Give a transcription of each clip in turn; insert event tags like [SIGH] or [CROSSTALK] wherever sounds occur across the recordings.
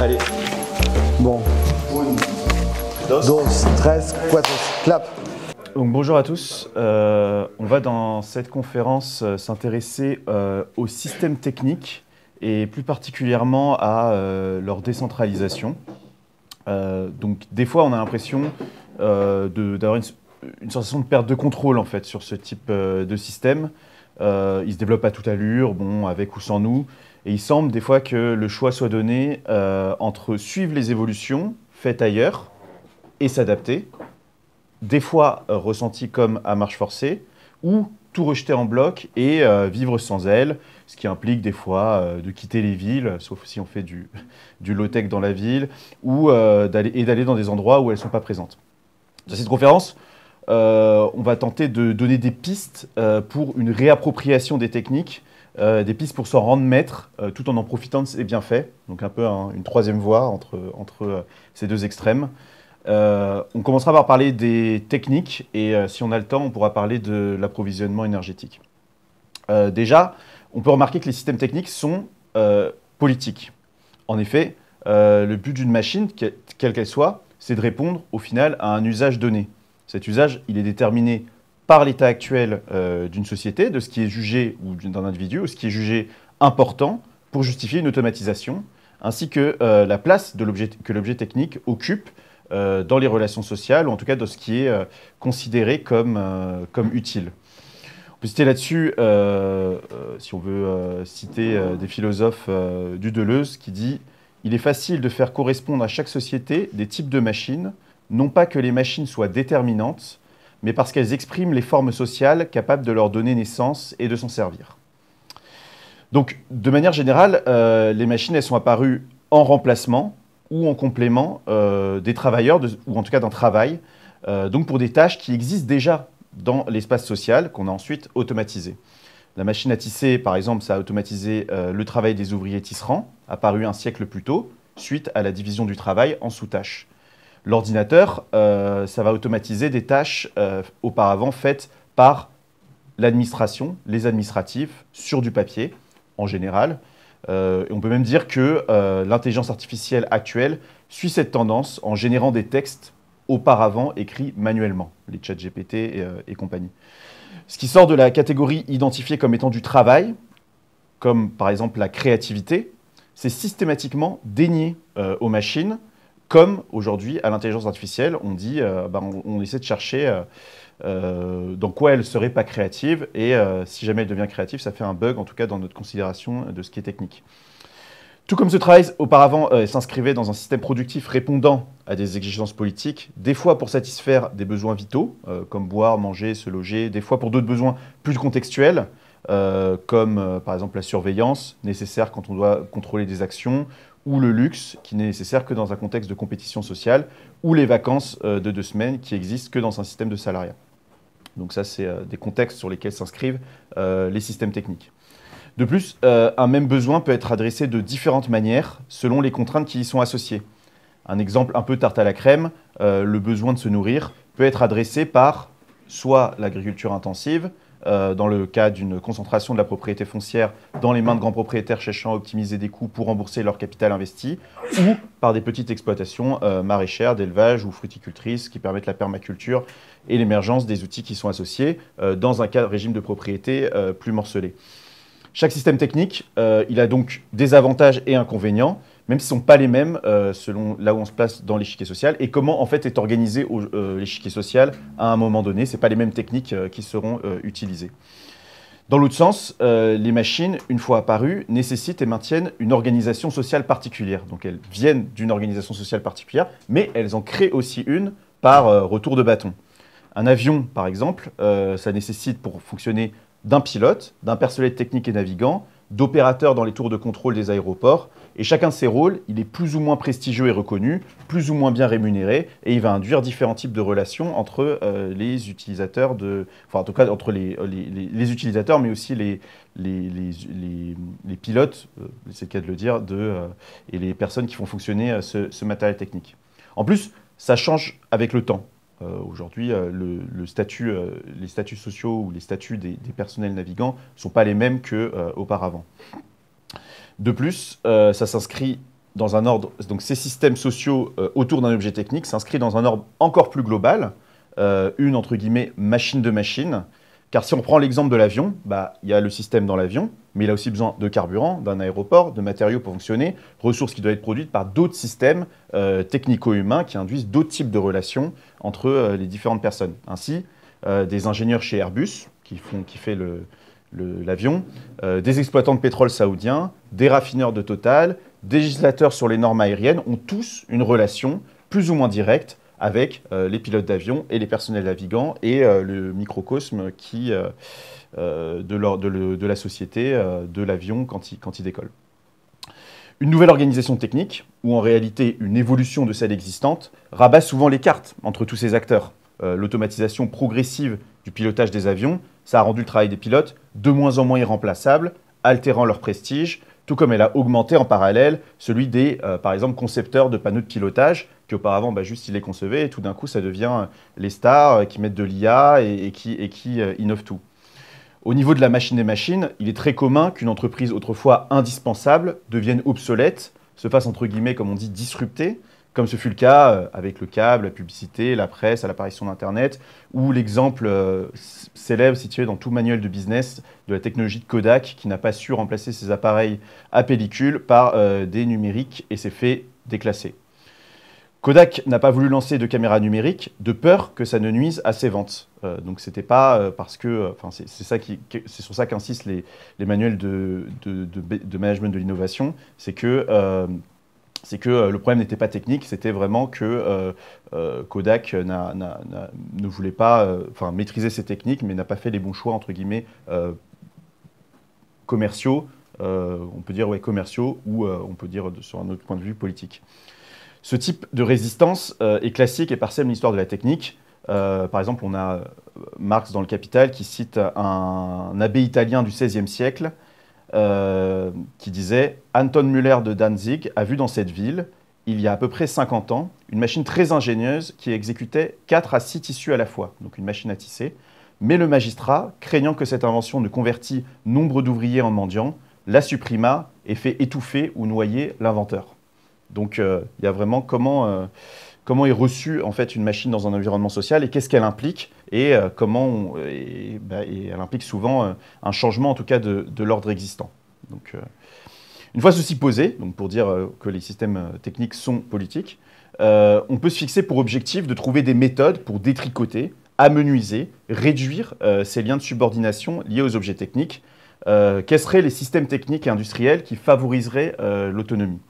Allez. Bon. 13, clap. Donc bonjour à tous. Euh, on va dans cette conférence euh, s'intéresser euh, aux systèmes système et plus particulièrement à leur décentralisation. donc des fois, on a l'impression d'avoir une, une, sensation de perte de contrôle en fait sur ce type de système. Euh, il se développe à toute allure, bon, avec ou sans nous. Et il semble des fois que le choix soit donné euh, entre suivre les évolutions faites ailleurs et s'adapter, des fois euh, ressenti comme à marche forcée, ou tout rejeter en bloc et vivre sans elle, ce qui implique des fois de quitter les villes, sauf si on fait du, [LAUGHS] du low-tech dans la ville, ou, et d'aller dans des endroits où elles ne sont pas présentes. cette conférence, euh, on va tenter de donner des pistes euh, pour une réappropriation des techniques, euh, des pistes pour s'en rendre maître, tout en en profitant de ses bienfaits. Donc un peu une troisième voie entre, entre ces deux extrêmes. on commencera par parler des techniques et si on a le temps, on pourra parler de l'approvisionnement énergétique. déjà, on peut remarquer que les systèmes techniques sont politiques. En effet, le but d'une machine, quelle qu'elle soit, c'est de répondre au final à un usage donné. Cet usage, il est déterminé par l'état actuel euh, d'une société, de ce qui est jugé ou d'un individu, ou ce qui est jugé important pour justifier une automatisation, ainsi que euh, la place que l'objet technique occupe euh, dans les relations sociales, ou en tout cas dans ce qui est considéré comme, comme utile. On peut citer là-dessus, si on veut citer des philosophes du Deleuze, qui dit Il est facile de faire correspondre à chaque société des types de machines non pas que les machines soient déterminantes, mais parce qu'elles expriment les formes sociales capables de leur donner naissance et de s'en servir. Donc, de manière générale, euh, les machines, elles sont apparues en remplacement ou en complément euh, des travailleurs, ou en tout cas d'un travail, euh, donc pour des tâches qui existent déjà dans l'espace social, qu'on a ensuite automatisé. La machine à tisser, par exemple, ça a automatisé le travail des ouvriers tisserands, apparu un siècle plus tôt, suite à la division du travail en sous-tâches. L'ordinateur, euh, ça va automatiser des tâches euh, auparavant faites par l'administration, les administratifs, sur du papier en général. Euh, on peut même dire que l'intelligence artificielle actuelle suit cette tendance en générant des textes auparavant écrits manuellement, les chats GPT et, compagnie. Ce qui sort de la catégorie identifiée comme étant du travail, comme par exemple la créativité, c'est systématiquement dénié aux machines comme aujourd'hui, à l'intelligence artificielle, on dit, euh, bah, on, essaie de chercher euh, euh, dans quoi elle serait pas créative, et si jamais elle devient créative, ça fait un bug, en tout cas dans notre considération de ce qui est technique. Tout comme ce travail auparavant s'inscrivait dans un système productif répondant à des exigences politiques, des fois pour satisfaire des besoins vitaux, comme boire, manger, se loger, des fois pour d'autres besoins plus contextuels, euh, comme euh, par exemple la surveillance, nécessaire quand on doit contrôler des actions, ou le luxe, qui n'est nécessaire que dans un contexte de compétition sociale, ou les vacances euh, de deux semaines, qui existent que dans un système de salariat. Donc ça, c'est des contextes sur lesquels s'inscrivent les systèmes techniques. De plus, un même besoin peut être adressé de différentes manières selon les contraintes qui y sont associées. Un exemple un peu tarte à la crème, le besoin de se nourrir peut être adressé par soit l'agriculture intensive, euh, dans le cas d'une concentration de la propriété foncière dans les mains de grands propriétaires cherchant à optimiser des coûts pour rembourser leur capital investi, ou par des petites exploitations euh, maraîchères, d'élevage ou fruticultrices qui permettent la permaculture et l'émergence des outils qui sont associés euh, dans un cadre régime de propriété plus morcelé. Chaque système technique, il a donc des avantages et inconvénients même ce ne sont pas les mêmes euh, selon là où on se place dans l'échiquier social, et comment en fait est organisé euh, l'échiquier social à un moment donné. Ce pas les mêmes techniques euh, qui seront utilisées. Dans l'autre sens, les machines, une fois apparues, nécessitent et maintiennent une organisation sociale particulière. Donc elles viennent d'une organisation sociale particulière, mais elles en créent aussi une par retour de bâton. Un avion, par exemple, ça nécessite pour fonctionner d'un pilote, d'un personnel technique et navigant, d'opérateurs dans les tours de contrôle des aéroports. Et chacun de ces rôles, il est plus ou moins prestigieux et reconnu, plus ou moins bien rémunéré, et il va induire différents types de relations entre euh, les utilisateurs de, enfin en tout cas entre les, euh, utilisateurs, mais aussi les, les, pilotes, euh, c'est le cas de le dire, de, et les personnes qui font fonctionner ce matériel technique. En plus, ça change avec le temps. Euh, aujourd'hui, euh, euh, les statuts sociaux ou les statuts des, personnels navigants ne sont pas les mêmes qu'auparavant. de plus, ça s'inscrit dans un ordre, donc ces systèmes sociaux autour d'un objet technique s'inscrit dans un ordre encore plus global, une entre guillemets machine de machine, car si on prend l'exemple de l'avion, bah, il y a le système dans l'avion, mais il a aussi besoin de carburant, d'un aéroport, de matériaux pour fonctionner, ressources qui doivent être produites par d'autres systèmes euh, technico-humains qui induisent d'autres types de relations entre euh, les différentes personnes. Ainsi, euh, des ingénieurs chez Airbus, qui, font, qui fait l'avion, des exploitants de pétrole saoudiens, des raffineurs de Total, des législateurs sur les normes aériennes, ont tous une relation plus ou moins directe avec euh, les pilotes d'avion et les personnels navigants et euh, le microcosme qui, euh, de, de, la société, de l'avion quand il, décolle. Une nouvelle organisation technique, ou en réalité une évolution de celle existante, rabat souvent les cartes entre tous ces acteurs. L'automatisation progressive du pilotage des avions, ça a rendu le travail des pilotes de moins en moins irremplaçable, altérant leur prestige, tout comme elle a augmenté en parallèle celui des, euh, par exemple, concepteurs de panneaux de pilotage, qui auparavant, bah, juste, il les concevaient, et tout d'un coup, ça devient euh, les stars euh, qui mettent de l'IA et, qui, innovent tout. Au niveau de la machine des machines, il est très commun qu'une entreprise autrefois indispensable devienne obsolète, se fasse, entre guillemets, comme on dit, disruptée, comme ce fut le cas euh, avec le câble, la publicité, la presse, à l'apparition d'Internet, ou l'exemple euh, célèbre situé dans tout manuel de business de la technologie de Kodak qui n'a pas su remplacer ses appareils à pellicule par euh, des numériques et s'est fait déclasser. Kodak n'a pas voulu lancer de caméra numérique de peur que ça ne nuise à ses ventes. donc c'était pas parce que, enfin c'est ça sur ça qu'insistent les, manuels de, de management de l'innovation, c'est que c'est que euh, le problème n'était pas technique, c'était vraiment que euh, euh, Kodak ne voulait pas maîtriser ses techniques, mais n'a pas fait les bons choix, entre guillemets, commerciaux, on peut dire ouais, commerciaux, ou on peut dire, sur un autre point de vue, politique. Ce type de résistance est classique et parsème l'histoire de la technique. par exemple, on a Marx dans Le Capital qui cite un abbé italien du XVIe siècle euh, qui disait Anton Müller de Danzig a vu dans cette ville, il y a à peu près 50 ans, une machine très ingénieuse qui exécutait 4 à 6 tissus à la fois, donc une machine à tisser. Mais le magistrat, craignant que cette invention ne convertît nombre d'ouvriers en mendiants, la supprima et fait étouffer ou noyer l'inventeur. Donc euh, il y a vraiment comment. Euh, comment est reçue en fait une machine dans un environnement social et qu'est-ce qu'elle implique et euh, comment bah, elle implique souvent euh, un changement en tout cas de, l'ordre existant. Donc, euh, une fois ceci posé, donc pour dire que les systèmes techniques sont politiques, on peut se fixer pour objectif de trouver des méthodes pour détricoter, amenuiser, réduire ces liens de subordination liés aux objets techniques. quels seraient les systèmes techniques et industriels qui favoriseraient l'autonomie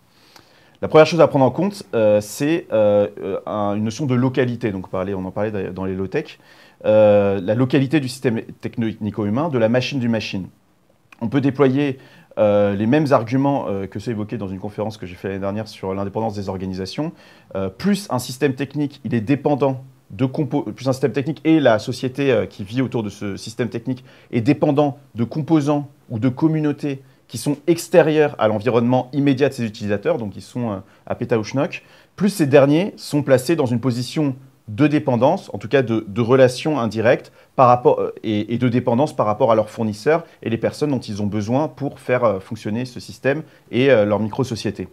la première chose à prendre en compte, euh, c'est euh, une notion de localité. Donc, on en parlait dans les low-tech. Euh, la localité du système technico-humain, de la machine du machine. On peut déployer les mêmes arguments que ceux évoqués dans une conférence que j'ai faite l'année dernière sur l'indépendance des organisations. plus un système technique, il est dépendant de plus un système technique et la société qui vit autour de ce système technique est dépendant de composants ou de communautés qui sont extérieurs à l'environnement immédiat de ces utilisateurs, donc ils sont euh, à péta ou schnock, plus ces derniers sont placés dans une position de dépendance, en tout cas de, de relation indirecte euh, et, et, de dépendance par rapport à leurs fournisseurs et les personnes dont ils ont besoin pour faire euh, fonctionner ce système et leur micro-société.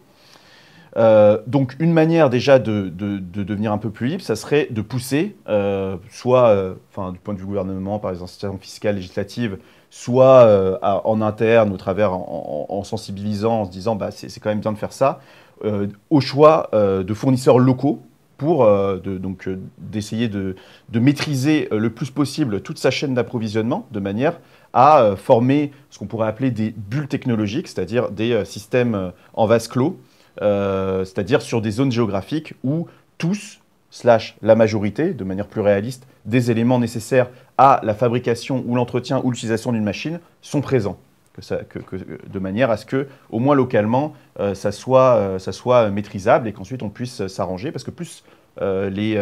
Euh, donc une manière déjà de, devenir un peu plus libre, ça serait de pousser, euh, soit euh, du point de vue gouvernement par les institutions fiscales, législatives, soit en interne au travers en, sensibilisant, en se disant bah, c'est quand même bien de faire ça, au choix de fournisseurs locaux pour de, d'essayer de, maîtriser le plus possible toute sa chaîne d'approvisionnement de manière à former ce qu'on pourrait appeler des bulles technologiques, c'est-à-dire des systèmes en vase clos euh, c'est-à-dire sur des zones géographiques où tous, slash la majorité, de manière plus réaliste, des éléments nécessaires à la fabrication ou l'entretien ou l'utilisation d'une machine sont présents. de manière à ce que, au moins localement, euh, ça, soit, euh, ça soit maîtrisable et qu'ensuite on puisse s'arranger, parce que plus les,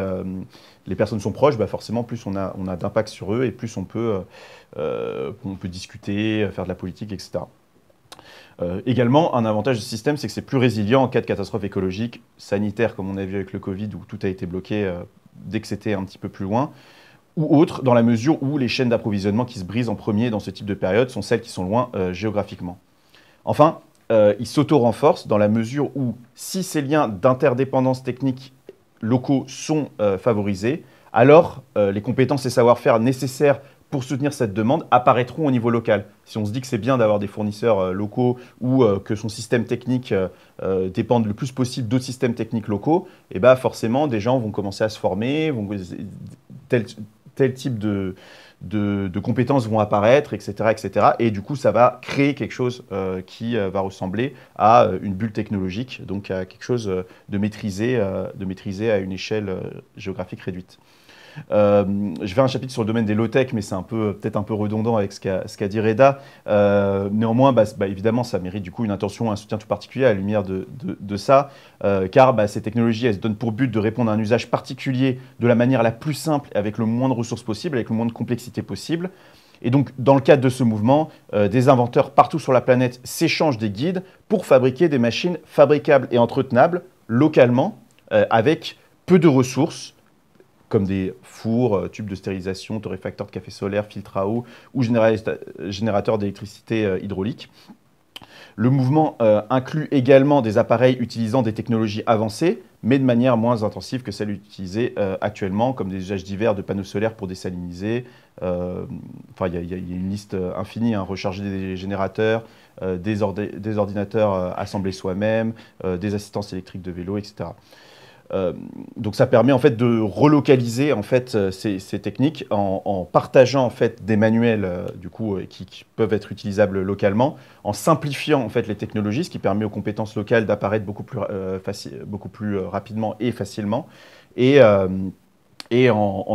personnes sont proches, bah forcément, plus on a, d'impact sur eux et plus on peut, on peut discuter, faire de la politique, etc. Euh, également, un avantage du système, c'est que c'est plus résilient en cas de catastrophe écologique, sanitaire, comme on a vu avec le Covid, où tout a été bloqué euh, dès que c'était un petit peu plus loin, ou autre, dans la mesure où les chaînes d'approvisionnement qui se brisent en premier dans ce type de période sont celles qui sont loin euh, géographiquement. Enfin, il s'auto-renforce dans la mesure où, si ces liens d'interdépendance technique locaux sont favorisés, alors les compétences et savoir-faire nécessaires pour soutenir cette demande apparaîtront au niveau local. Si on se dit que c'est bien d'avoir des fournisseurs euh, locaux ou euh, que son système technique euh, dépende le plus possible d'autres systèmes techniques locaux, et eh ben, forcément des gens vont commencer à se former, vont, tel, type de, de, compétences vont apparaître, etc., etc. Et du coup, ça va créer quelque chose qui va ressembler à une bulle technologique, donc à quelque chose de maîtrisé, de maîtrisé à une échelle géographique réduite. Euh, je vais un chapitre sur le domaine des low-tech, mais c'est un peu, peut-être un peu redondant avec ce qu'a, dit Reda. Euh, néanmoins, bah, bah, évidemment, ça mérite du coup une attention, un soutien tout particulier à la lumière de, ça, euh, car bah, ces technologies, elles se donnent pour but de répondre à un usage particulier de la manière la plus simple, avec le moins de ressources possible, avec le moins de complexité possible. Et donc, dans le cadre de ce mouvement, des inventeurs partout sur la planète s'échangent des guides pour fabriquer des machines fabricables et entretenables localement, avec peu de ressources, comme des fours, euh, tubes de stérilisation, torréfacteurs de café solaire, filtres à eau ou générateurs d'électricité euh, hydraulique. Le mouvement euh, inclut également des appareils utilisant des technologies avancées, mais de manière moins intensive que celles utilisées actuellement, comme des usages divers de panneaux solaires pour désaliniser. enfin, il y, a une liste infinie hein, recharger des générateurs, des, ordinateurs assemblés soi-même, des assistances électriques de vélo, etc. Euh, donc ça permet en fait de relocaliser en fait euh, ces, techniques en, partageant en fait des manuels euh, du coup qui, peuvent être utilisables localement, en simplifiant en fait les technologies, ce qui permet aux compétences locales d'apparaître beaucoup plus beaucoup plus rapidement et facilement, et en,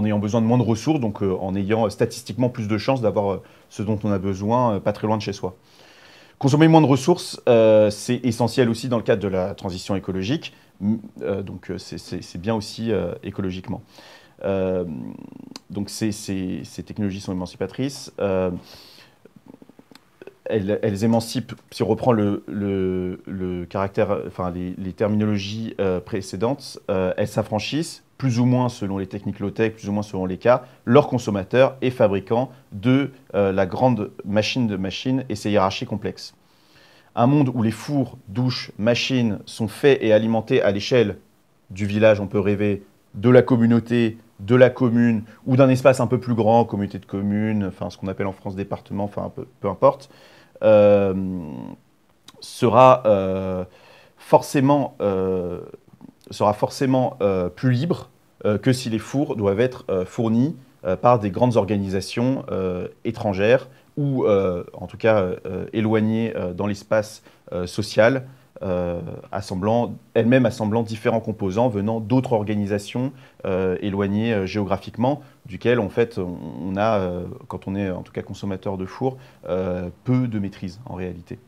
ayant besoin de moins de ressources, donc en ayant statistiquement plus de chances d'avoir ce dont on a besoin pas très loin de chez soi. Consommer moins de ressources, c'est essentiel aussi dans le cadre de la transition écologique. Mm, euh, donc euh, c'est bien aussi euh, écologiquement. donc ces, technologies sont émancipatrices. Elles, émancipent, si on reprend le, caractère, enfin les, terminologies précédentes, elles s'affranchissent, plus ou moins selon les techniques low-tech, plus ou moins selon les cas, leurs consommateurs et fabricants de la grande machine de machine et ses hiérarchies complexes un monde où les fours, douches, machines sont faits et alimentés à l'échelle du village, on peut rêver, de la communauté, de la commune, ou d'un espace un peu plus grand, communauté de communes, enfin ce qu'on appelle en France département, enfin peu, importe, euh, euh, euh, sera, forcément, sera forcément plus libre que si les fours doivent être fournis par des grandes organisations étrangères ou euh, en tout cas euh, éloignées euh, dans l'espace social, assemblant elles assemblant différents composants venant d'autres organisations éloignées géographiquement, duquel en fait on, a, quand on est en tout cas consommateur de four, peu de maîtrise en réalité.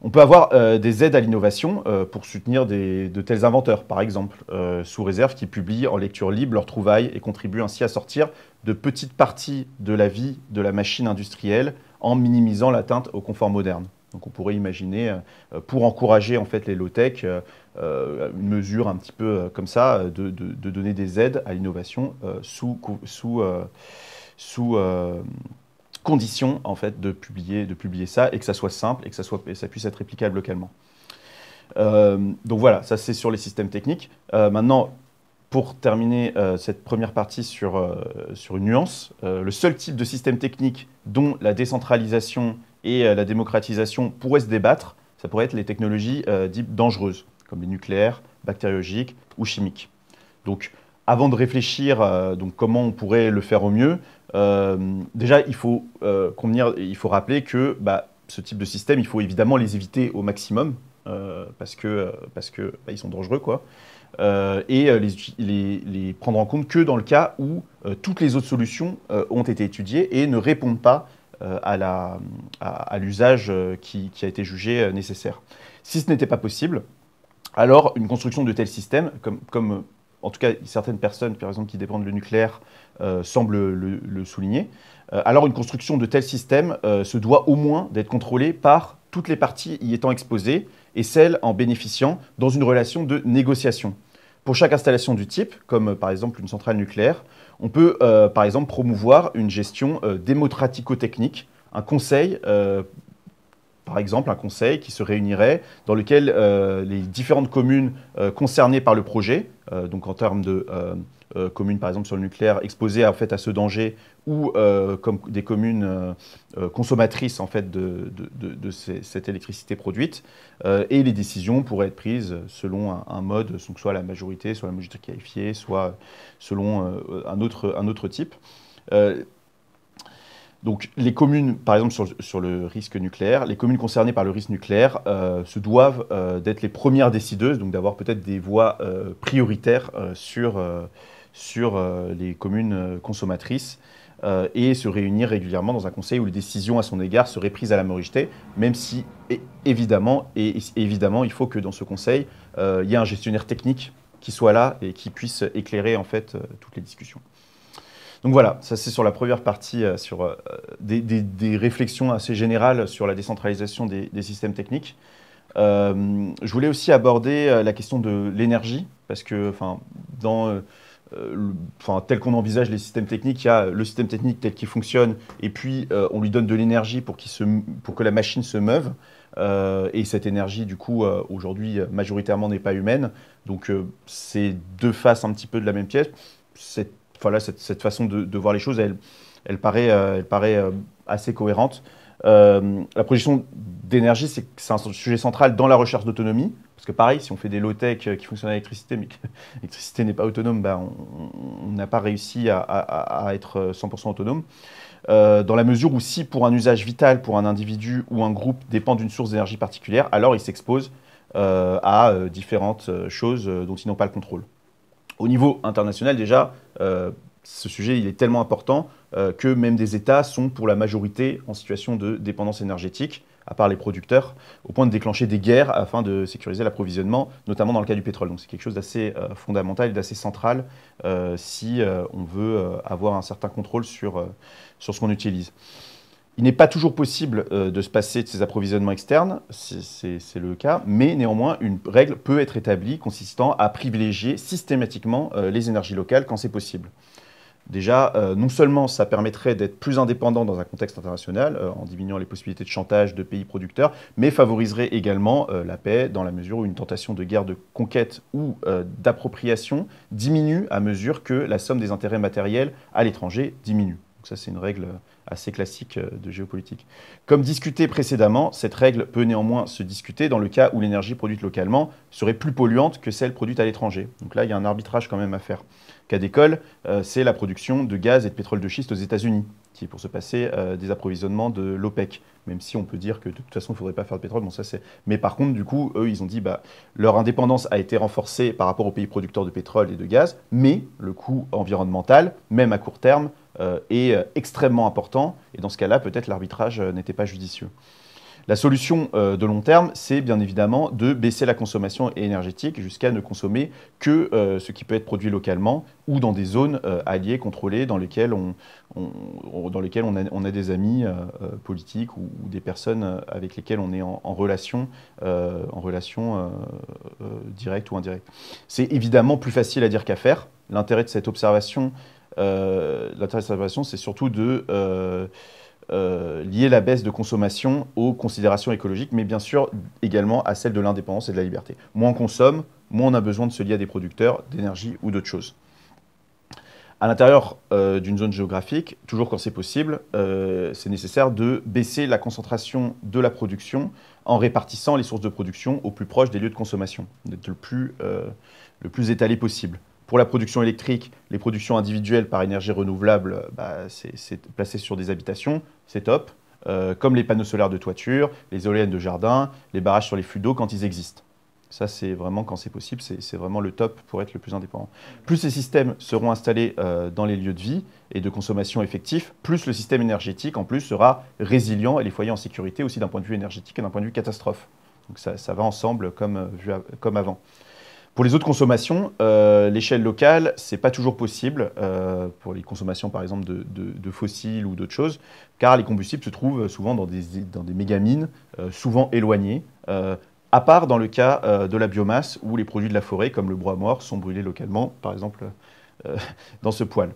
On peut avoir euh, des aides à l'innovation euh, pour soutenir de tels inventeurs, par exemple, euh, sous réserve qu'ils publient en lecture libre leurs trouvailles et contribuent ainsi à sortir de petites parties de la vie de la machine industrielle en minimisant l'atteinte au confort moderne. Donc on pourrait imaginer, pour encourager en fait les low-tech, une mesure un petit peu comme ça, de, donner des aides à l'innovation sous, sous, sous conditions en fait de publier, de publier ça et que ça soit simple et que ça, soit, et ça puisse être réplicable localement. Euh, donc voilà, ça c'est sur les systèmes techniques. Euh, maintenant, pour terminer euh, cette première partie sur, sur une nuance, le seul type de système technique dont la décentralisation et la démocratisation pourraient se débattre, ça pourrait être les technologies dites dangereuses, comme les nucléaires, bactériologiques ou chimiques. Donc avant de réfléchir euh, donc comment on pourrait le faire au mieux, euh, déjà il faut euh, convenir, il faut rappeler que bah, ce type de système, il faut évidemment les éviter au maximum parce que parce que bah, ils sont dangereux quoi. et les, prendre en compte que dans le cas où toutes les autres solutions ont été étudiées et ne répondent pas à l'usage à, qui, a été jugé nécessaire. Si ce n'était pas possible, alors une construction de tel système, comme, comme en tout cas certaines personnes, par exemple, qui dépendent du nucléaire, euh, semblent le, souligner, euh, alors une construction de tel système euh, se doit au moins d'être contrôlée par toutes les parties y étant exposées et celles en bénéficiant dans une relation de négociation. Pour chaque installation du type, comme par exemple une centrale nucléaire, on peut par exemple promouvoir une gestion démocratico-technique, un conseil par exemple un conseil qui se réunirait dans lequel euh, les différentes communes euh, concernées par le projet, euh, donc en termes de communes par exemple sur le nucléaire exposées en fait à ce danger ou comme des communes consommatrices en fait de, cette électricité produite et les décisions pourraient être prises selon un, mode mode, que soit la majorité, soit la majorité qualifiée, soit selon un autre, un autre type. Donc les communes, par exemple sur, le risque nucléaire, les communes concernées par le risque nucléaire euh, se doivent euh, d'être les premières décideuses, donc d'avoir peut-être des voies euh, prioritaires sur, les communes consommatrices et se réunir régulièrement dans un conseil où les décisions à son égard seraient prises à la majorité, même si évidemment, et, évidemment il faut que dans ce conseil, il y ait un gestionnaire technique qui soit là et qui puisse éclairer en fait toutes les discussions. Donc voilà, ça c'est sur la première partie, euh, sur euh, des, réflexions assez générales sur la décentralisation des, systèmes techniques. Euh, je voulais aussi aborder la question de l'énergie, parce que dans... Enfin, tel qu'on envisage les systèmes techniques, il y a le système technique tel qu'il fonctionne, et puis on lui donne de l'énergie pour, pour que la machine se meuve. et cette énergie, du coup, aujourd'hui, majoritairement n'est pas humaine. Donc, c'est deux faces un petit peu de la même pièce voilà, cette, façon de, voir les choses, elle, elle paraît, euh, elle paraît euh, assez cohérente. Euh, la projection d'énergie, c'est un sujet central dans la recherche d'autonomie. Parce que pareil, si on fait des low-tech qui fonctionnent à l'électricité, mais que [LAUGHS] l'électricité n'est pas autonome, ben on n'a pas réussi à, être 100% autonome. dans la mesure où si pour un usage vital pour un individu ou un groupe dépend d'une source d'énergie particulière, alors il s'expose à différentes choses dont ils n'ont pas le contrôle au niveau international déjà, euh, ce sujet il est tellement important euh, que même des États sont pour la majorité en situation de dépendance énergétique, à part les producteurs, au point de déclencher des guerres afin de sécuriser l'approvisionnement, notamment dans le cas du pétrole. Donc c'est quelque chose d'assez euh, fondamental, d'assez central si on veut avoir un certain contrôle sur, sur ce qu'on utilise. Il n'est pas toujours possible euh, de se passer de ces approvisionnements externes, c'est le cas, mais néanmoins, une règle peut être établie consistant à privilégier systématiquement euh, les énergies locales quand c'est possible. Déjà, euh, non seulement ça permettrait d'être plus indépendant dans un contexte international, en diminuant les possibilités de chantage de pays producteurs, mais favoriserait également la paix dans la mesure où une tentation de guerre de conquête ou d'appropriation diminue à mesure que la somme des intérêts matériels à l'étranger diminue. Donc ça, c'est une règle assez classique euh, de géopolitique. Comme discuté précédemment, cette règle peut néanmoins se discuter dans le cas où l'énergie produite localement serait plus polluante que celle produite à l'étranger. Donc là, il y a un arbitrage quand même à faire. Cas d'école, euh, c'est la production de gaz et de pétrole de schiste aux États-Unis, qui est pour se passer euh, des approvisionnements de l'OPEC. Même si on peut dire que de toute façon, il ne faudrait pas faire de pétrole, bon, ça Mais par contre, du coup, eux, ils ont dit bah, leur indépendance a été renforcée par rapport aux pays producteurs de pétrole et de gaz, mais le coût environnemental, même à court terme, euh, est euh, extrêmement important. Et dans ce cas-là, peut-être l'arbitrage euh, n'était pas judicieux. La solution de long terme, c'est bien évidemment de baisser la consommation énergétique jusqu'à ne consommer que ce qui peut être produit localement ou dans des zones alliées, contrôlées, dans lesquelles on, dans lesquelles on, a, des amis politiques ou, des personnes avec lesquelles on est en, relation, en relation directe ou indirecte. C'est évidemment plus facile à dire qu'à faire. L'intérêt de cette observation, l'intérêt de question, c'est surtout de euh, euh, lier la baisse de consommation aux considérations écologiques, mais bien sûr également à celle de l'indépendance et de la liberté. Moins on consomme, moins on a besoin de se lier à des producteurs d'énergie ou d'autres choses. À l'intérieur euh, d'une zone géographique, toujours quand c'est possible, c'est nécessaire de baisser la concentration de la production en répartissant les sources de production au plus proche des lieux de consommation, d'être le plus, étalé possible. Pour la production électrique, les productions individuelles par énergie renouvelable, bah, c'est placé sur des habitations, c'est top. Euh, comme les panneaux solaires de toiture, les éoliennes de jardin, les barrages sur les flux d'eau quand ils existent. Ça, c'est vraiment, quand c'est possible, c'est vraiment le top pour être le plus indépendant. Plus ces systèmes seront installés euh, dans les lieux de vie et de consommation effectifs, plus le système énergétique, en plus, sera résilient et les foyers en sécurité aussi d'un point de vue énergétique et d'un point de vue catastrophe. Donc ça, ça va ensemble comme, euh, comme avant. Pour les autres consommations, euh, l'échelle locale, ce n'est pas toujours possible euh, pour les consommations, par exemple, de, fossiles ou d'autres choses, car les combustibles se trouvent souvent dans des, dans des mégamines, euh, souvent éloignées, à part dans le cas de la biomasse où les produits de la forêt, comme le bois mort, sont brûlés localement, par exemple, [LAUGHS] dans ce poêle.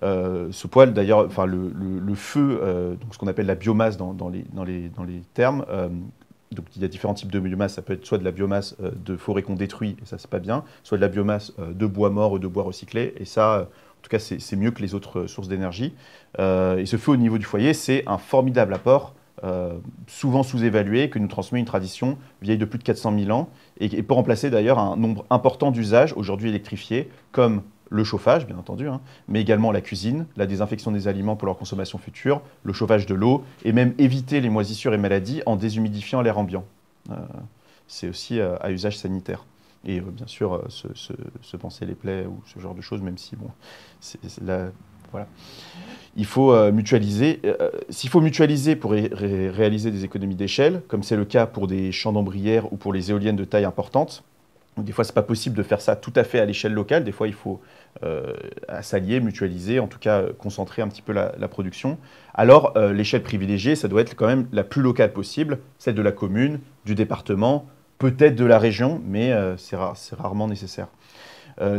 ce poêle, d'ailleurs, enfin, le, feu, donc ce qu'on appelle la biomasse dans, les, dans les, dans les termes, donc il y a différents types de biomasse, ça peut être soit de la biomasse euh, de forêt qu'on détruit, et ça c'est pas bien, soit de la biomasse euh, de bois mort ou de bois recyclé, et ça, euh, en tout cas, c'est mieux que les autres sources d'énergie. et ce feu au niveau du foyer, c'est un formidable apport, souvent sous-évalué, que nous transmet une tradition vieille de plus de 400 000 ans, et, pour remplacer d'ailleurs un nombre important d'usages, aujourd'hui électrifiés, comme le chauffage, bien entendu, hein, mais également la cuisine, la désinfection des aliments pour leur consommation future, le chauffage de l'eau, et même éviter les moisissures et maladies en déshumidifiant l'air ambiant. Euh, c'est aussi euh, à usage sanitaire. Et euh, bien sûr, se, penser les plaies ou ce genre de choses, même si, bon, c'est, voilà. Il faut mutualiser. S'il faut mutualiser pour réaliser des économies d'échelle, comme c'est le cas pour des champs d'embrières ou pour les éoliennes de taille importante, des fois, ce n'est pas possible de faire ça tout à fait à l'échelle locale. Des fois, il faut euh, à s'allier, mutualiser, en tout cas euh, concentrer un petit peu la, production. Alors euh, l'échelle privilégiée, ça doit être quand même la plus locale possible, celle de la commune, du département, peut-être de la région, mais c'est rarement nécessaire.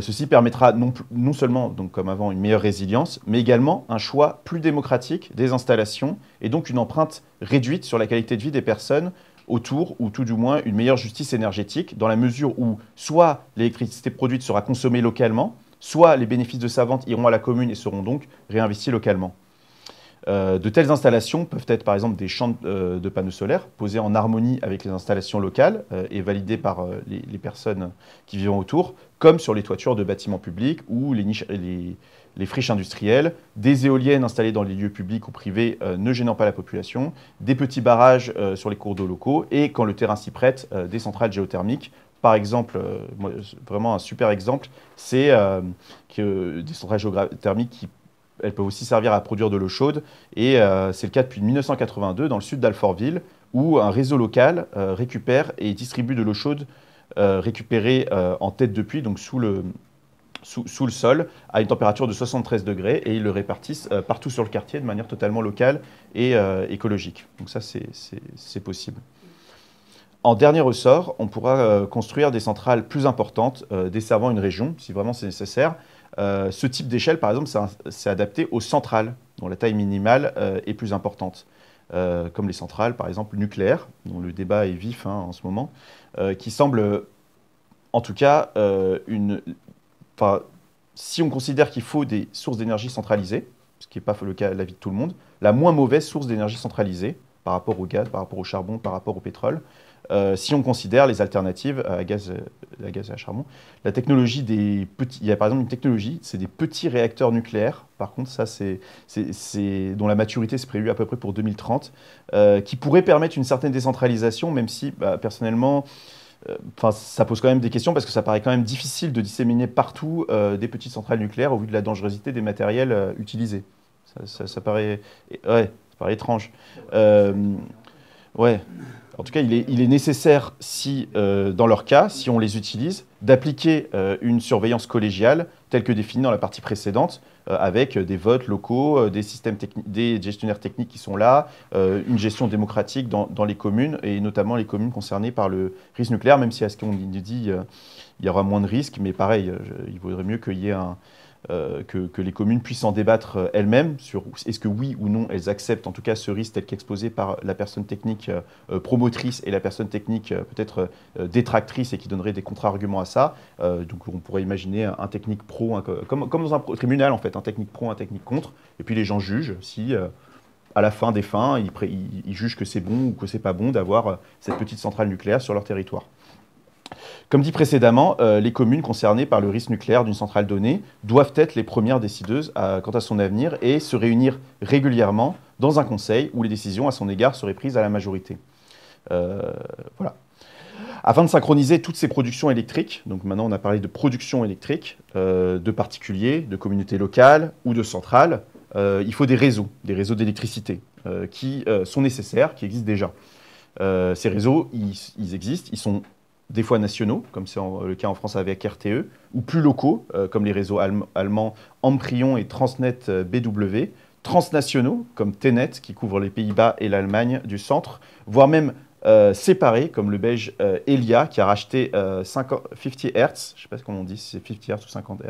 ceci permettra non, non, seulement, donc comme avant, une meilleure résilience, mais également un choix plus démocratique des installations et donc une empreinte réduite sur la qualité de vie des personnes autour, ou tout du moins une meilleure justice énergétique, dans la mesure où soit l'électricité produite sera consommée localement, soit les bénéfices de sa vente iront à la commune et seront donc réinvestis localement. Euh, de telles installations peuvent être par exemple des champs euh, de panneaux solaires posés en harmonie avec les installations locales euh, et validés par les, personnes qui vivent autour, comme sur les toitures de bâtiments publics ou les, niches, les friches industrielles, des éoliennes installées dans les lieux publics ou privés ne gênant pas la population, des petits barrages sur les cours d'eau locaux et, quand le terrain s'y prête, des centrales géothermiques par exemple, euh, vraiment un super exemple, c'est euh, que euh, des centrales géothermiques qui elles peuvent aussi servir à produire de l'eau chaude. Et c'est le cas depuis 1982 dans le sud d'Alfortville, où un réseau local récupère et distribue de l'eau chaude récupérée en tête de puits, donc sous le, sous, le sol, à une température de 73 degrés, et ils le répartissent partout sur le quartier de manière totalement locale et écologique. Donc ça, c'est possible. En dernier ressort, on pourra euh, construire des centrales plus importantes euh, desservant une région, si vraiment c'est nécessaire. Euh, ce type d'échelle, par exemple, c'est adapté aux centrales, dont la taille minimale est plus importante. comme les centrales, par exemple nucléaires, dont le débat est vif hein, en ce moment, qui semble, en tout cas, une. Si on considère qu'il faut des sources d'énergie centralisées, ce qui n'est pas le cas l'avis de tout le monde, la moins mauvaise source d'énergie centralisée par rapport au gaz, par rapport au charbon, par rapport au pétrole, euh, si on considère les alternatives à gaz, euh, à gaz et à charbon. La technologie des petits, il y a par exemple une technologie, c'est des petits réacteurs nucléaires. Par contre, ça, c'est, dont la maturité se prévue à peu près pour 2030, euh, qui pourrait permettre une certaine décentralisation, même si, bah, personnellement, Enfin, ça pose quand même des questions parce que ça paraît quand même difficile de disséminer partout des petites centrales nucléaires au vu de la dangerosité des matériels utilisés. Ça, paraît, ouais, ça paraît étrange. Ouais. En tout cas, il est, nécessaire, si, euh, dans leur cas, si on les utilise, d'appliquer euh, une surveillance collégiale telle que définie dans la partie précédente, euh, avec des votes locaux, des, systèmes des gestionnaires techniques qui sont là, une gestion démocratique dans, les communes, et notamment les communes concernées par le risque nucléaire, même si à ce qu'on dit, il y aura moins de risques, mais pareil, il vaudrait mieux qu'il y ait un, euh, que, les communes puissent en débattre euh, elles-mêmes sur est-ce que oui ou non elles acceptent en tout cas ce risque tel qu'exposé par la personne technique euh, promotrice et la personne technique peut-être détractrice et qui donnerait des contre-arguments à ça. donc on pourrait imaginer un, technique pro, comme, dans un tribunal en fait, un technique pro, un technique contre, et puis les gens jugent si à la fin des fins, ils jugent que c'est bon ou que c'est pas bon d'avoir cette petite centrale nucléaire sur leur territoire. Comme dit précédemment, euh, les communes concernées par le risque nucléaire d'une centrale donnée doivent être les premières décideuses euh, quant à son avenir et se réunir régulièrement dans un conseil où les décisions à son égard seraient prises à la majorité. Euh, voilà. Afin de synchroniser toutes ces productions électriques, donc maintenant on a parlé de production électrique, de particuliers, de communautés locales ou de centrales, il faut des réseaux, des réseaux d'électricité qui sont nécessaires, qui existent déjà. ces réseaux, ils existent, ils sont des fois nationaux, comme c'est le cas en France avec RTE, ou plus locaux, euh, comme les réseaux allemands Amprion et Transnet euh, BW, transnationaux, comme TNET, qui couvre les Pays-Bas et l'Allemagne du centre, voire même euh, séparés, comme le belge euh, Elia, qui a racheté 50, euh, Hertz Hz, je ne sais pas comment on dit, si c'est 50 Hz ou 50 Hz,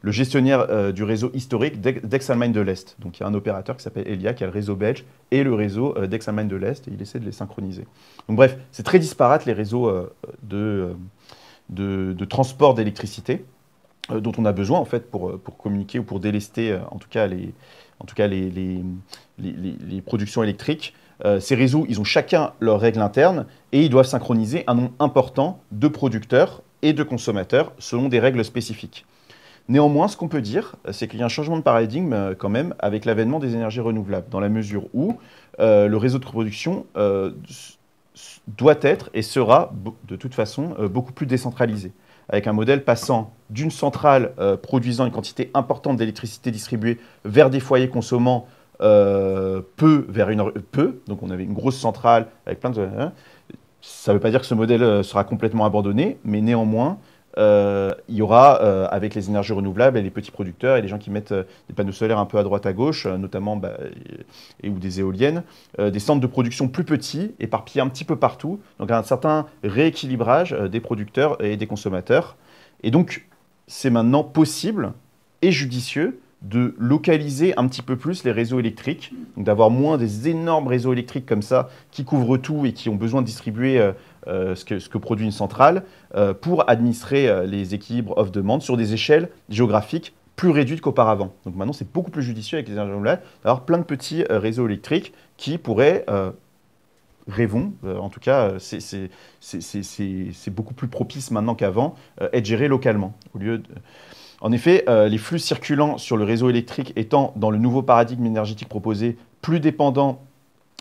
le gestionnaire du réseau historique d'Ex-Allemagne de l'Est. Donc il y a un opérateur qui s'appelle Elia, qui a le réseau belge et le réseau d'Ex-Allemagne de l'Est, et il essaie de les synchroniser. Donc bref, c'est très disparate les réseaux de, transport d'électricité dont on a besoin en fait pour, communiquer ou pour délester en tout cas en tout cas les productions électriques. Euh, ces réseaux, ils ont chacun leurs règles internes et ils doivent synchroniser un nombre important de producteurs et de consommateurs selon des règles spécifiques. Néanmoins, ce qu'on peut dire, c'est qu'il y a un changement de paradigme euh, quand même avec l'avènement des énergies renouvelables, dans la mesure où euh, le réseau de production doit être et sera de toute façon beaucoup plus décentralisé, avec un modèle passant d'une centrale produisant une quantité importante d'électricité distribuée vers des foyers consommant euh, peu vers une peu, donc on avait une grosse centrale avec plein de. Hein. ça ne veut pas dire que ce modèle euh, sera complètement abandonné, mais néanmoins, euh, il y aura, avec les énergies renouvelables et les petits producteurs et les gens qui mettent des panneaux solaires un peu à droite à gauche, notamment bah, ou des éoliennes, des centres de production plus petits, éparpillés un petit peu partout, donc un certain rééquilibrage des producteurs et des consommateurs. Et donc, c'est maintenant possible et judicieux de localiser un petit peu plus les réseaux électriques, donc d'avoir moins des énormes réseaux électriques comme ça qui couvrent tout et qui ont besoin de distribuer euh, euh, ce, que, produit une centrale euh, pour administrer les équilibres off-demande sur des échelles géographiques plus réduites qu'auparavant. Donc maintenant, c'est beaucoup plus judicieux avec les énergies renouvelables d'avoir plein de petits réseaux électriques qui pourraient rêvons, en tout cas, c'est beaucoup plus propice maintenant qu'avant, être gérés localement. Au lieu de... En effet, euh, les flux circulants sur le réseau électrique étant, dans le nouveau paradigme énergétique proposé, plus dépendants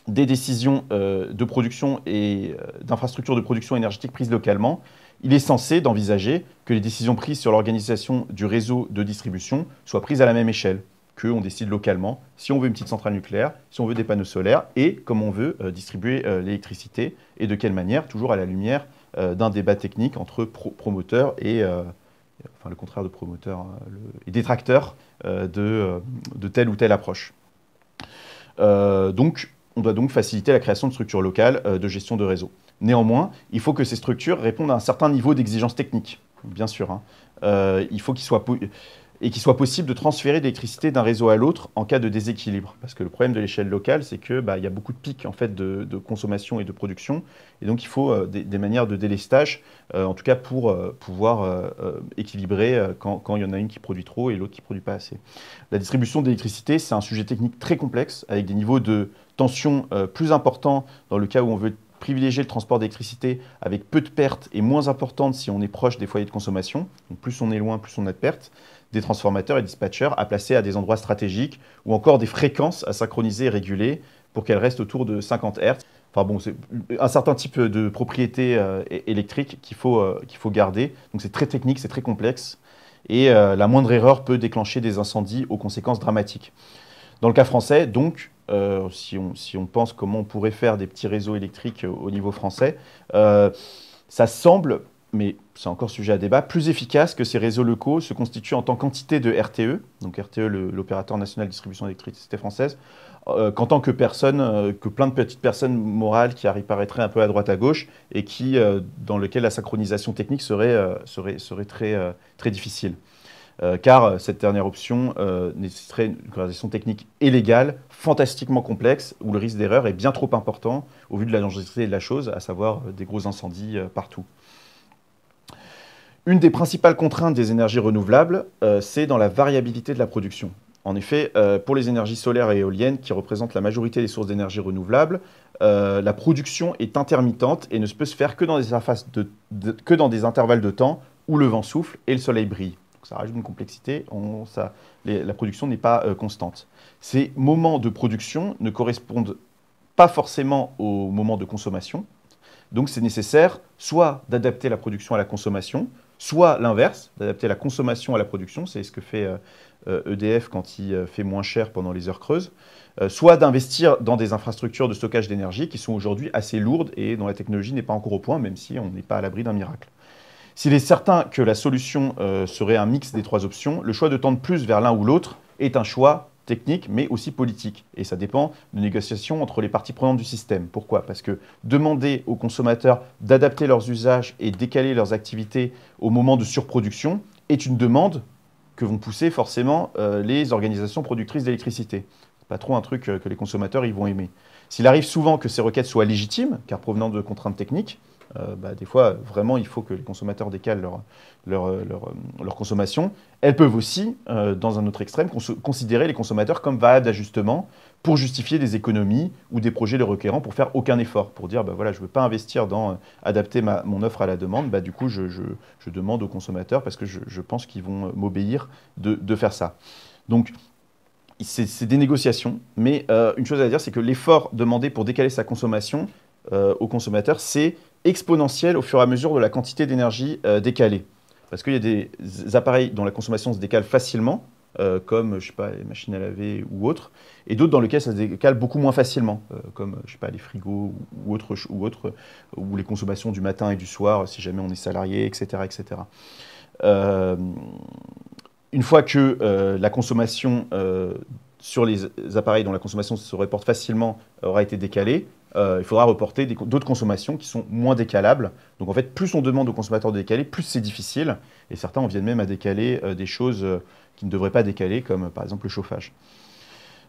des décisions euh, de production et euh, d'infrastructures de production énergétique prises localement, il est censé d'envisager que les décisions prises sur l'organisation du réseau de distribution soient prises à la même échelle, qu'on décide localement si on veut une petite centrale nucléaire, si on veut des panneaux solaires et comme on veut distribuer l'électricité et de quelle manière, toujours à la lumière d'un débat technique entre promoteurs et enfin le contraire de promoteur euh, et détracteur euh, euh, de, telle ou telle approche. donc, on doit donc faciliter la création de structures locales de gestion de réseau. Néanmoins, il faut que ces structures répondent à un certain niveau d'exigence technique, bien sûr. Hein. il faut qu'ils soient et qu'il soit possible de transférer l'électricité d'un réseau à l'autre en cas de déséquilibre. Parce que le problème de l'échelle locale, c'est qu'il bah, y a beaucoup de pics en fait, de, consommation et de production, et donc il faut euh, des, manières de délestage, euh, en tout cas pour euh, pouvoir équilibrer quand, quand il y en a une qui produit trop et l'autre qui ne produit pas assez. La distribution d'électricité, c'est un sujet technique très complexe, avec des niveaux de tension plus importants dans le cas où on veut privilégier le transport d'électricité avec peu de pertes et moins importantes si on est proche des foyers de consommation. Donc plus on est loin, plus on a de pertes. Des transformateurs et dispatchers à placer à des endroits stratégiques ou encore des fréquences à synchroniser et réguler pour qu'elles restent autour de 50 Hz. Enfin bon, c'est un certain type de propriété euh, électrique qu'il faut, euh, qu'il faut garder. Donc c'est très technique, c'est très complexe. Et euh, la moindre erreur peut déclencher des incendies aux conséquences dramatiques. Dans le cas français, donc, euh, si, on, si, on, pense comment on pourrait faire des petits réseaux électriques euh, au niveau français, euh, ça semble, mais c'est encore sujet à débat, plus efficace que ces réseaux locaux se constituent en tant qu'entité de RTE, donc RTE, l'opérateur national de distribution d'électricité française, qu'en tant que personne, que plein de petites personnes morales qui apparaîtraient un peu à droite à gauche et qui, dans lequel la synchronisation technique serait, serait, serait très, très difficile. Euh, car euh, cette dernière option euh, nécessiterait une conversation technique et légale fantastiquement complexe, où le risque d'erreur est bien trop important au vu de la dangerosité de la chose, à savoir des gros incendies partout. Une des principales contraintes des énergies renouvelables, c'est dans la variabilité de la production. En effet, pour les énergies solaires et éoliennes, qui représentent la majorité des sources d'énergie renouvelable, la production est intermittente et ne peut se faire que dans des intervalles de temps où le vent souffle et le soleil brille ça rajoute une complexité, la production n'est pas euh, constante. Ces moments de production ne correspondent pas forcément aux moments de consommation, donc c'est nécessaire soit d'adapter la production à la consommation, soit l'inverse, d'adapter la consommation à la production, c'est ce que fait EDF euh, euh, e quand il fait moins cher pendant les heures creuses, soit d'investir dans des infrastructures de stockage d'énergie qui sont aujourd'hui assez lourdes et dont la technologie n'est pas encore au point, même si on n'est pas à l'abri d'un miracle. S'il est certain que la solution euh, serait un mix des trois options, le choix de tendre plus vers l'un ou l'autre est un choix technique, mais aussi politique. Et ça dépend de négociations entre les parties prenantes du système. Pourquoi Parce que demander aux consommateurs d'adapter leurs usages et décaler leurs activités au moment de surproduction est une demande que vont pousser forcément euh, les organisations productrices d'électricité. Pas trop un truc euh, que les consommateurs vont aimer. S'il arrive souvent que ces requêtes soient légitimes, car provenant de contraintes techniques, euh, bah, des fois, vraiment, il faut que les consommateurs décalent leur, leur, euh, euh, leur, consommation. Elles peuvent aussi, dans un autre extrême, considérer les consommateurs comme variables d'ajustement pour justifier des économies ou des projets de requérants pour faire aucun effort, pour dire, bah, voilà, je ne veux pas investir dans adapter ma, mon offre à la demande, bah, du coup, je, je, demande aux consommateurs parce que je, je pense qu'ils vont m'obéir de, de, faire ça. Donc, c'est des négociations, mais une chose à dire, c'est que l'effort demandé pour décaler sa consommation aux consommateurs, c'est exponentielle au fur et à mesure de la quantité d'énergie euh, décalée. Parce qu'il y a des appareils dont la consommation se décale facilement, euh, comme je sais pas, les machines à laver ou autres, et d'autres dans lesquels ça se décale beaucoup moins facilement, euh, comme je sais pas, les frigos ou, autres, ou, ou les consommations du matin et du soir, si jamais on est salarié, etc. etc. une fois que la consommation sur les appareils dont la consommation se reporte facilement aura été décalée, euh, il faudra reporter d'autres consommations qui sont moins décalables. Donc en fait, plus on demande aux consommateurs de décaler, plus c'est difficile. Et certains en viennent même à décaler euh, des choses euh, qui ne devraient pas décaler, comme par exemple le chauffage.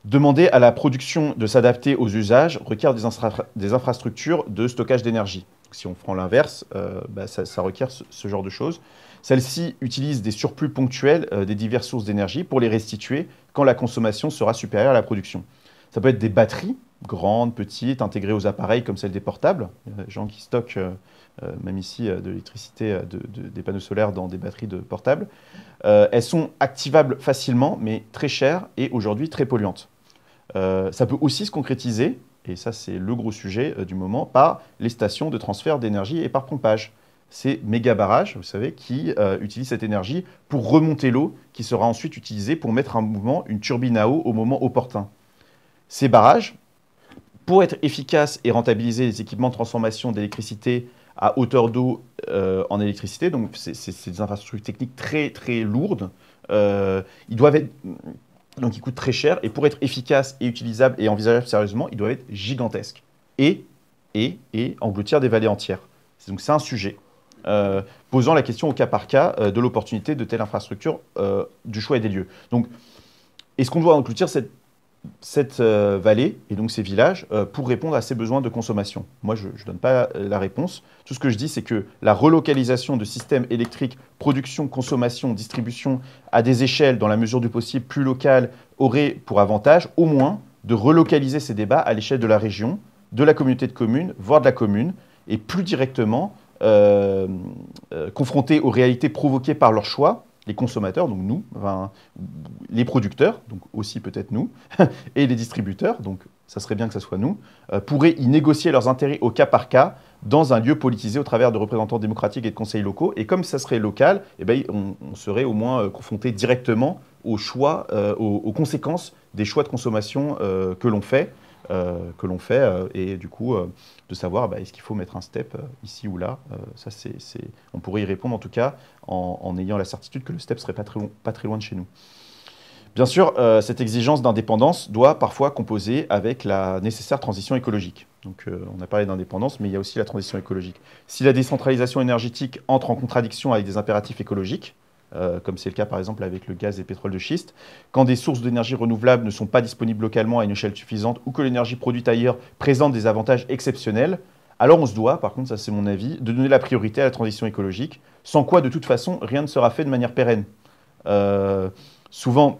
Demander à la production de s'adapter aux usages requiert des, infrastructures de stockage d'énergie. Si on prend l'inverse, bah, ça, requiert ce, genre de choses. Celles-ci utilisent des surplus ponctuels des diverses sources d'énergie pour les restituer quand la consommation sera supérieure à la production. Ça peut être des batteries grandes, petites, intégrées aux appareils comme celles des portables. Il y a des gens qui stockent, euh, euh, même ici, euh, de l'électricité, des panneaux solaires dans des batteries de portables. elles sont activables facilement, mais très chères et aujourd'hui très polluantes. ça peut aussi se concrétiser, et ça c'est le gros sujet du moment, par les stations de transfert d'énergie et par pompage. Ces méga barrages, vous savez, qui utilisent cette énergie pour remonter l'eau qui sera ensuite utilisée pour mettre en mouvement une turbine à eau au moment opportun. Ces barrages, pour être efficace et rentabiliser les équipements de transformation d'électricité à hauteur d'eau euh, en électricité, donc c'est des infrastructures techniques très très lourdes, euh, ils doivent être, donc ils coûtent très cher, et pour être efficace et utilisable et envisageable sérieusement, ils doivent être gigantesques et, et, et engloutir des vallées entières. Donc c'est un sujet. Euh, posant la question au cas par cas de l'opportunité de telle infrastructure, du choix et des lieux. Donc, est-ce qu'on doit engloutir cette cette euh, vallée et donc ces villages euh, pour répondre à ces besoins de consommation Moi, je ne donne pas la, réponse. Tout ce que je dis, c'est que la relocalisation de systèmes électriques, production, consommation, distribution, à des échelles, dans la mesure du possible, plus locales, aurait pour avantage, au moins, de relocaliser ces débats à l'échelle de la région, de la communauté de communes, voire de la commune, et plus directement euh, euh confrontés aux réalités provoquées par leurs choix les consommateurs, donc nous, les producteurs, donc aussi peut-être nous, [LAUGHS] et les distributeurs, donc ça serait bien que ce soit nous, euh, pourraient y négocier leurs intérêts au cas par cas dans un lieu politisé au travers de représentants démocratiques et de conseils locaux. Et comme ça serait local, eh ben, on, serait au moins euh, confronté directement aux choix, euh, aux, conséquences des choix de consommation que l'on fait. Euh, que l'on fait euh, et du coup euh, de savoir bah, est-ce qu'il faut mettre un step ici ou là. ça, on pourrait y répondre en tout cas en, ayant la certitude que le step serait pas très, pas très loin de chez nous. Bien sûr, cette exigence d'indépendance doit parfois composer avec la nécessaire transition écologique. Donc, on a parlé d'indépendance, mais il y a aussi la transition écologique. Si la décentralisation énergétique entre en contradiction avec des impératifs écologiques, euh, comme c'est le cas par exemple avec le gaz et le pétrole de schiste, quand des sources d'énergie renouvelables ne sont pas disponibles localement à une échelle suffisante ou que l'énergie produite ailleurs présente des avantages exceptionnels, alors on se doit, par contre ça c'est mon avis, de donner la priorité à la transition écologique, sans quoi de toute façon rien ne sera fait de manière pérenne. Euh, souvent,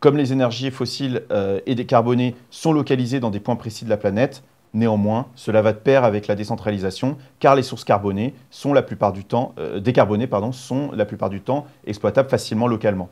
comme les énergies fossiles euh, et décarbonées sont localisées dans des points précis de la planète, Néanmoins, cela va de pair avec la décentralisation, car les sources carbonées sont la plupart du temps, euh, décarbonées pardon, sont la plupart du temps exploitables facilement localement,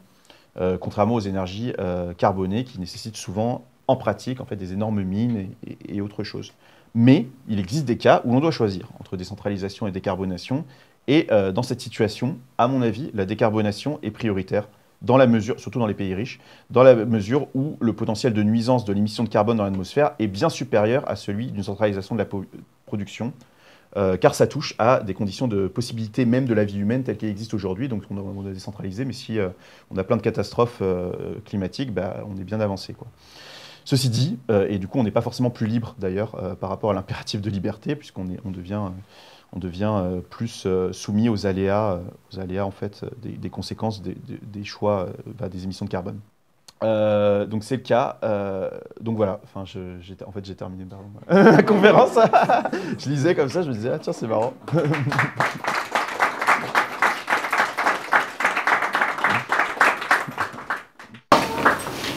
euh, contrairement aux énergies euh, carbonées qui nécessitent souvent en pratique en fait, des énormes mines et autres choses. Mais il existe des cas où l'on doit choisir entre décentralisation et décarbonation, et dans cette situation, à mon avis, la décarbonation est prioritaire dans la mesure, surtout dans les pays riches, dans la mesure où le potentiel de nuisance de l'émission de carbone dans l'atmosphère est bien supérieur à celui d'une centralisation de la production, euh, car ça touche à des conditions de possibilité même de la vie humaine telle qu'elle existe aujourd'hui. Donc on a, décentralisé, mais si euh, on a plein de catastrophes euh, climatiques, bah, on est bien avancé. Quoi. Ceci dit, et du coup on n'est pas forcément plus libre d'ailleurs par rapport à l'impératif de liberté, puisqu'on on devient on devient euh, plus euh, soumis aux aléas, euh, aux aléas en fait, des, conséquences des, choix bah, des émissions de carbone. donc c'est le cas. donc voilà. Enfin, en fait, j'ai terminé [LAUGHS] la conférence. [LAUGHS] je lisais comme ça, je me disais ah tiens c'est marrant. [LAUGHS]